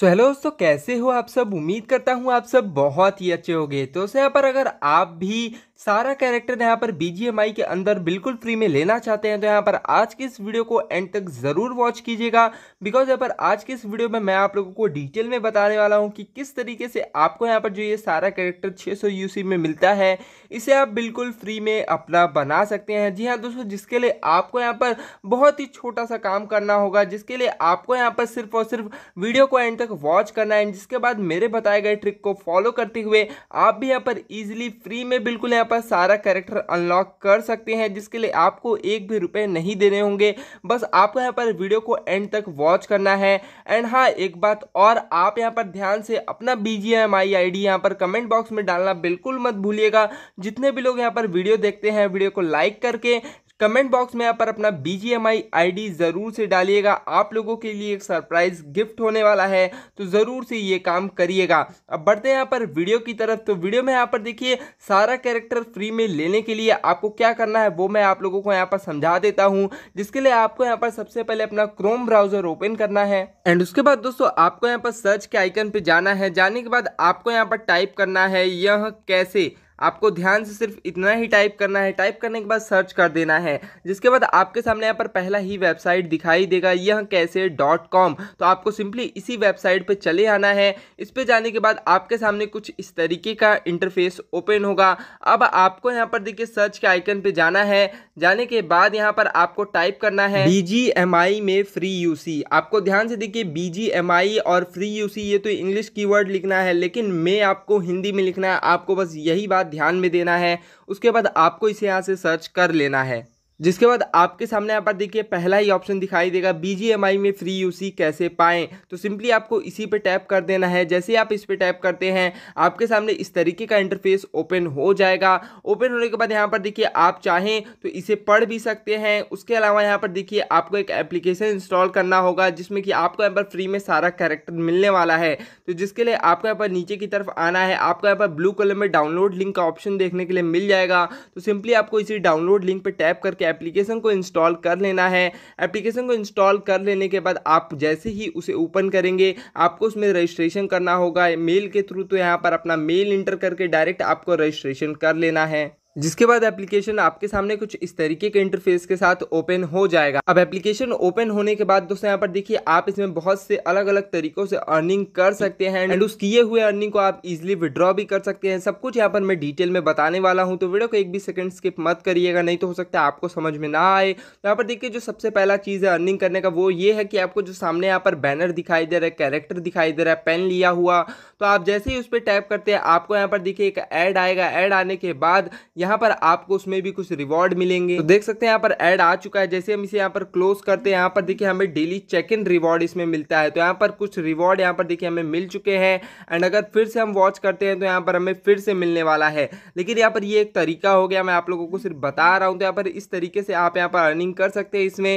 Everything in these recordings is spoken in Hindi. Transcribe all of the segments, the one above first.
सो हेलो दोस्तों कैसे हो आप सब उम्मीद करता हूँ आप सब बहुत ही अच्छे गए तो यहाँ पर अगर आप भी सारा कैरेक्टर तो यहाँ पर बीजीएमआई के अंदर बिल्कुल फ्री में लेना चाहते हैं तो यहाँ पर आज की इस वीडियो को एंड तक ज़रूर वॉच कीजिएगा बिकॉज यहाँ पर आज की इस वीडियो में मैं आप लोगों को डिटेल में बताने वाला हूँ कि किस तरीके से आपको यहाँ पर जो ये सारा कैरेक्टर 600 सौ में मिलता है इसे आप बिल्कुल फ्री में अपना बना सकते हैं जी हाँ दोस्तों जिसके लिए आपको यहाँ पर बहुत ही छोटा सा काम करना होगा जिसके लिए आपको यहाँ पर सिर्फ और सिर्फ वीडियो को एंड तक वॉच करना है जिसके बाद मेरे बताए गए ट्रिक को फॉलो करते हुए आप भी यहाँ पर ईजिली फ्री में बिल्कुल यहाँ पर सारा करेक्टर अनलॉक कर सकते हैं जिसके लिए आपको एक भी रुपये नहीं देने होंगे बस आपको यहाँ पर वीडियो को एंड तक वॉच करना है एंड हाँ एक बात और आप यहाँ पर ध्यान से अपना B G M I I D यहाँ पर कमेंट बॉक्स में डालना बिल्कुल मत भूलिएगा जितने भी लोग यहाँ पर वीडियो देखते हैं वीडियो को लाइक करके कमेंट बॉक्स में यहाँ पर अपना B G M I I D ज़रूर से डालिएगा आप लोगों के लिए एक सरप्राइज गिफ्ट होने वाला है तो ज़रूर से ये काम करिएगा अब बढ़ते हैं यहाँ पर वीडियो की तरफ तो वीडियो में यहाँ पर देखिए सारा कैरेक्टर फ्री में लेने के लिए आपको क्या करना है वो मैं आप लोगों को यहाँ पर समझा देता हूँ जिसके लिए आपको यहाँ पर सबसे पहले अपना क्रोम ब्राउजर ओपन करना है एंड उसके बाद दोस्तों आपको यहाँ पर सर्च के आइकन पे जाना है जाने के बाद आपको यहाँ पर टाइप करना है यह कैसे आपको ध्यान से सिर्फ इतना ही टाइप करना है टाइप करने के बाद सर्च कर देना है जिसके बाद आपके सामने यहाँ पर पहला ही वेबसाइट दिखाई देगा यह कैसे डॉट कॉम तो आपको सिंपली इसी वेबसाइट पर चले आना है इस पर जाने के बाद आपके सामने कुछ इस तरीके का इंटरफेस ओपन होगा अब आपको यहाँ पर देखिए सर्च के आइकन पर जाना है जाने के बाद यहाँ पर आपको टाइप करना है बी में फ्री यू आपको ध्यान से देखिए बी और फ्री यू ये तो इंग्लिश की लिखना है लेकिन मैं आपको हिंदी में लिखना है आपको बस यही बात ध्यान में देना है उसके बाद आपको इसे यहाँ से सर्च कर लेना है जिसके बाद आपके सामने यहाँ पर देखिए पहला ही ऑप्शन दिखाई देगा बीजीएमआई में फ्री यूसी कैसे पाएं तो सिंपली आपको इसी पे टैप कर देना है जैसे आप इस पे टैप करते हैं आपके सामने इस तरीके का इंटरफेस ओपन हो जाएगा ओपन होने के बाद यहाँ पर देखिए आप चाहें तो इसे पढ़ भी सकते हैं उसके अलावा यहाँ पर देखिए आपको एक एप्लीकेशन इंस्टॉल करना होगा जिसमें कि आपको यहाँ पर फ्री में सारा कैरेक्टर मिलने वाला है तो जिसके लिए आपको यहाँ पर नीचे की तरफ आना है आपको यहाँ पर ब्लू कलर में डाउनलोड लिंक का ऑप्शन देखने के लिए मिल जाएगा तो सिंपली आपको इसी डाउनलोड लिंक पर टैप करके एप्लीकेशन को इंस्टॉल कर लेना है एप्लीकेशन को इंस्टॉल कर लेने के बाद आप जैसे ही उसे ओपन करेंगे आपको उसमें रजिस्ट्रेशन करना होगा मेल के थ्रू तो यहाँ पर अपना मेल इंटर करके डायरेक्ट आपको रजिस्ट्रेशन कर लेना है जिसके बाद एप्लीकेशन आपके सामने कुछ इस तरीके के इंटरफेस के साथ ओपन हो जाएगा अब एप्लीकेशन ओपन होने के बाद दोस्तों यहाँ पर देखिए आप इसमें बहुत से अलग अलग तरीकों से अर्निंग कर सकते हैं एंड उस किए हुए अर्निंग को आप इजिली विड्रॉ भी कर सकते हैं सब कुछ यहाँ पर मैं डिटेल में बताने वाला हूँ तो वीडियो को एक भी सेकंड स्किप मत करिएगा नहीं तो हो सकता है आपको समझ में ना आए तो यहाँ पर देखिए जो सबसे पहला चीज़ है अर्निंग करने का वो ये है कि आपको जो सामने यहाँ पर बैनर दिखाई दे रहा है कैरेक्टर दिखाई दे रहा है पेन लिया हुआ तो आप जैसे ही उस पर टैप करते हैं आपको यहाँ पर देखिए एक ऐड आएगा ऐड आने के बाद यहाँ पर आपको उसमें भी कुछ रिवॉर्ड मिलेंगे तो देख सकते हैं यहाँ पर एड आ चुका है जैसे हम इसे यहाँ पर क्लोज करते हैं यहाँ पर देखिए हमें डेली चेक इन रिवॉर्ड इसमें मिलता है तो यहाँ पर कुछ रिवॉर्ड यहाँ पर देखिए हमें मिल चुके हैं एंड अगर फिर से हम वॉच करते हैं तो यहाँ पर हमें फिर से मिलने वाला है लेकिन यहाँ पर ये एक तरीका हो गया मैं आप लोगों को सिर्फ बता रहा हूँ तो यहाँ पर इस तरीके से आप यहाँ पर अर्निंग कर सकते हैं इसमें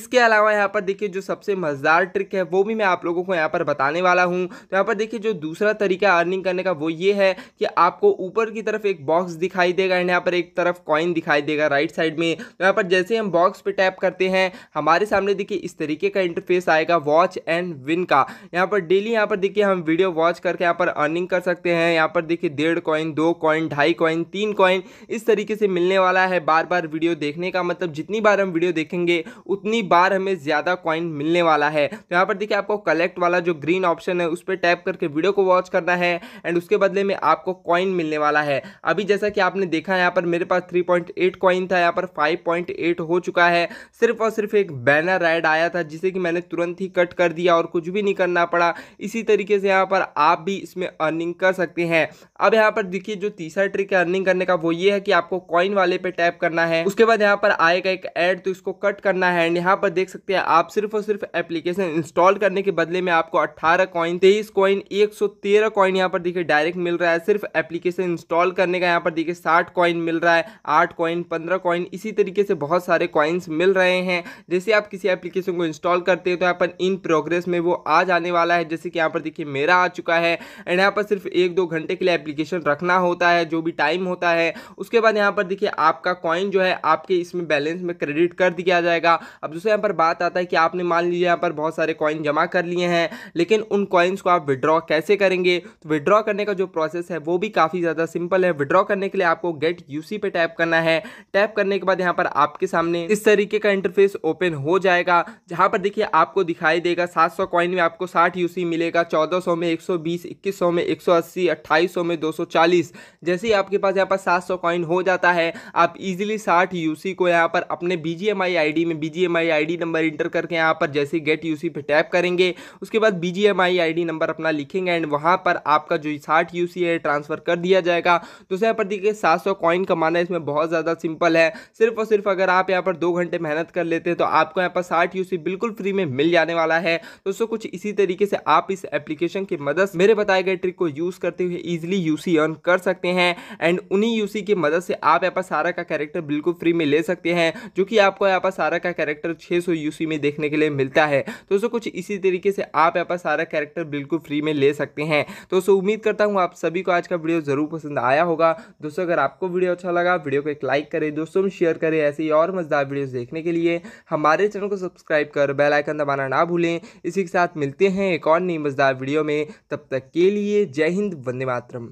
इसके अलावा यहाँ पर देखिए जो सबसे मज़ेदार ट्रिक है वो भी मैं आप लोगों को यहाँ पर बताने वाला हूँ तो यहाँ पर देखिए जो दूसरा तरीका अर्निंग करने का वो ये है कि आपको ऊपर की तरफ एक बॉक्स दिखाई देगा एंड यहाँ पर एक तरफ कॉइन दिखाई देगा राइट साइड में तो यहाँ पर जैसे हम बॉक्स पे टैप करते हैं हमारे सामने देखिए इस तरीके का इंटरफेस आएगा वॉच एंड विन का यहाँ पर डेली यहाँ पर देखिए हम वीडियो वॉच करके यहाँ पर अर्निंग कर सकते हैं यहाँ पर देखिए डेढ़ कॉइन दो कॉइन ढाई कॉइन तीन कॉइन इस तरीके से मिलने वाला है बार बार वीडियो देखने का मतलब जितनी बार हम वीडियो देखेंगे उतनी बार हमें ज़्यादा कॉइन मिलने वाला है तो यहाँ पर देखिए आपको कलेक्ट वाला जो ग्रीन ऑप्शन है उस पर टैप करके वीडियो को वॉच करना है एंड उसके बदले में आपको कॉइन मिलने वाला है अभी जैसा कि आपने देखा यहाँ पर मेरे पास 3.8 कॉइन था यहाँ पर 5.8 हो चुका है सिर्फ और सिर्फ एक बैनर राइड आया था जिसे कि मैंने तुरंत ही कट कर दिया और कुछ भी नहीं करना पड़ा इसी तरीके से यहाँ पर आप भी इसमें अर्निंग कर सकते हैं अब यहाँ पर देखिए जो तीसरा ट्रिक है अर्निंग करने का वो ये है कि आपको कॉइन वाले पे टैप करना है उसके बाद यहाँ पर आएगा एक एड तो इसको कट करना है एंड यहाँ पर देख सकते हैं आप सिर्फ और सिर्फ एप्लीकेशन इंस्टॉल करने के बदले में आपको अट्ठारह कॉइन तेईस कॉइन एक सौ तेरह कॉइन यहाँ पर देखिए डायरेक्ट मिल रहा है सिर्फ एप्लीकेशन इंस्टॉल करने का यहाँ पर देखिए साठ कॉइन कॉइन मिल रहा है आठ कॉइन पंद्रह कॉइन इसी तरीके से बहुत सारे कॉइन्स मिल रहे हैं जैसे आप किसी एप्लीकेशन को इंस्टॉल करते हैं तो यहाँ पर इन प्रोग्रेस में वो आ जाने वाला है जैसे कि यहाँ पर देखिए मेरा आ चुका है एंड यहाँ पर सिर्फ एक दो घंटे के लिए एप्लीकेशन रखना होता है जो भी टाइम होता है उसके बाद यहाँ पर देखिए आपका कॉइन जो है आपके इसमें बैलेंस में क्रेडिट कर दिया जाएगा अब दूसरा यहाँ पर बात आता है कि आपने मान लीजिए यहाँ पर बहुत सारे कॉइन जमा कर लिए हैं लेकिन उन कॉइन्स को आप विड्रॉ कैसे करेंगे तो विड्रॉ करने का जो प्रोसेस है वो भी काफ़ी ज़्यादा सिंपल है विड्रॉ करने के लिए आपको गेट वेबसाइट यूसी पे टैप करना है टैप करने के बाद यहाँ पर आपके सामने इस तरीके का इंटरफेस ओपन हो जाएगा जहाँ पर देखिए आपको दिखाई देगा 700 कॉइन में आपको 60 यूसी मिलेगा 1400 में 120 2100 में 180 2800 में 240 जैसे ही आपके पास यहाँ पर 700 कॉइन हो जाता है आप इजिली साठ यूसी को यहाँ पर अपने बीजीएमआई आईडी में बीजीएमआई आईडी नंबर इंटर करके यहाँ पर जैसे गेट यूसी पे टैप करेंगे उसके बाद बीजीएमआई आईडी नंबर अपना लिखेंगे एंड वहाँ पर आपका जो साठ यूसी है ट्रांसफर कर दिया जाएगा दोस्तों यहाँ पर देखिए सात सौ कॉइन कमाना इसमें बहुत ज़्यादा सिंपल है सिर्फ और सिर्फ अगर आप यहाँ पर दो घंटे मेहनत कर लेते हैं तो आपको यहाँ पर साठ यू बिल्कुल फ्री में मिल जाने वाला है दोस्तों कुछ इसी तरीके से आप इस एप्लीकेशन की मदद मेरे बताए गए ट्रिक को यूज़ करते हुए ईजिली यू अर्न कर सकते हैं एंड उन्हीं यू की मदद से आप यहाँ पर सारा का कैरेक्टर बिल्कुल फ्री में ले सकते हैं जो कि आपको यहाँ पर सारा का कैरेक्टर छः यूसी में देखने के लिए मिलता है दोस्तों कुछ इसी तरीके से आप यहाँ पर सारा कैरेक्टर बिल्कुल फ्री में ले सकते हैं दोस्तों उम्मीद करता हूँ आप सभी को आज का वीडियो ज़रूर पसंद आया होगा दोस्तों अगर आपको वीडियो अच्छा लगा वीडियो को एक लाइक करें दोस्तों में शेयर करें ऐसे ही और मज़ेदार वीडियोस देखने के लिए हमारे चैनल को सब्सक्राइब कर बेल आइकन दबाना ना भूलें इसी के साथ मिलते हैं एक और नई मज़ेदार वीडियो में तब तक के लिए जय हिंद वंदे मातरम